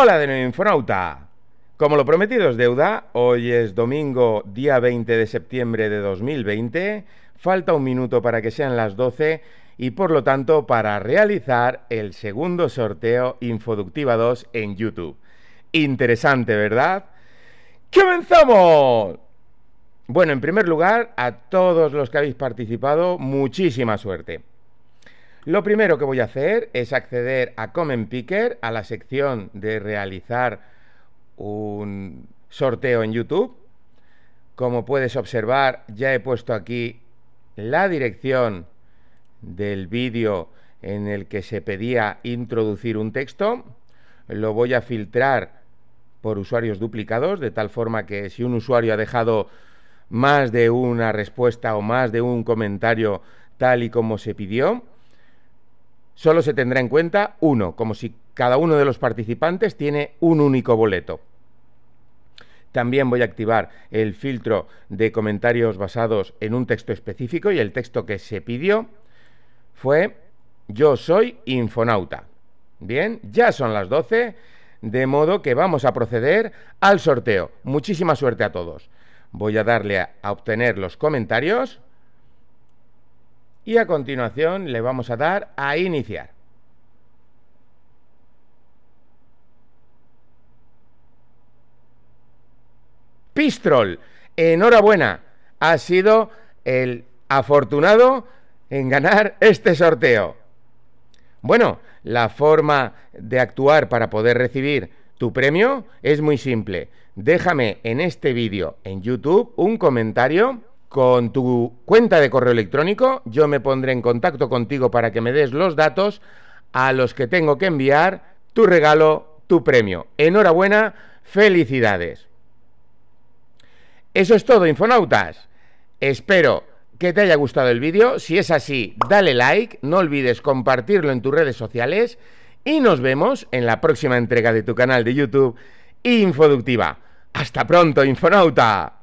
Hola de nuevo, Infonauta. Como lo prometido es deuda, hoy es domingo, día 20 de septiembre de 2020. Falta un minuto para que sean las 12 y por lo tanto para realizar el segundo sorteo Infoductiva 2 en YouTube. Interesante, ¿verdad? ¡Comenzamos! Bueno, en primer lugar, a todos los que habéis participado, muchísima suerte. Lo primero que voy a hacer es acceder a Comment Picker, a la sección de realizar un sorteo en YouTube. Como puedes observar, ya he puesto aquí la dirección del vídeo en el que se pedía introducir un texto. Lo voy a filtrar por usuarios duplicados, de tal forma que si un usuario ha dejado más de una respuesta o más de un comentario tal y como se pidió, solo se tendrá en cuenta uno, como si cada uno de los participantes tiene un único boleto. También voy a activar el filtro de comentarios basados en un texto específico y el texto que se pidió fue Yo soy Infonauta. Bien, ya son las 12, de modo que vamos a proceder al sorteo. Muchísima suerte a todos. Voy a darle a, a obtener los comentarios y a continuación le vamos a dar a iniciar. Pistrol, enhorabuena, has sido el afortunado en ganar este sorteo. Bueno, la forma de actuar para poder recibir tu premio es muy simple. Déjame en este vídeo en YouTube un comentario con tu cuenta de correo electrónico. Yo me pondré en contacto contigo para que me des los datos a los que tengo que enviar tu regalo, tu premio. Enhorabuena, felicidades. Eso es todo, infonautas. Espero que te haya gustado el vídeo. Si es así, dale like, no olvides compartirlo en tus redes sociales y nos vemos en la próxima entrega de tu canal de YouTube Infoductiva. Hasta pronto, infonauta.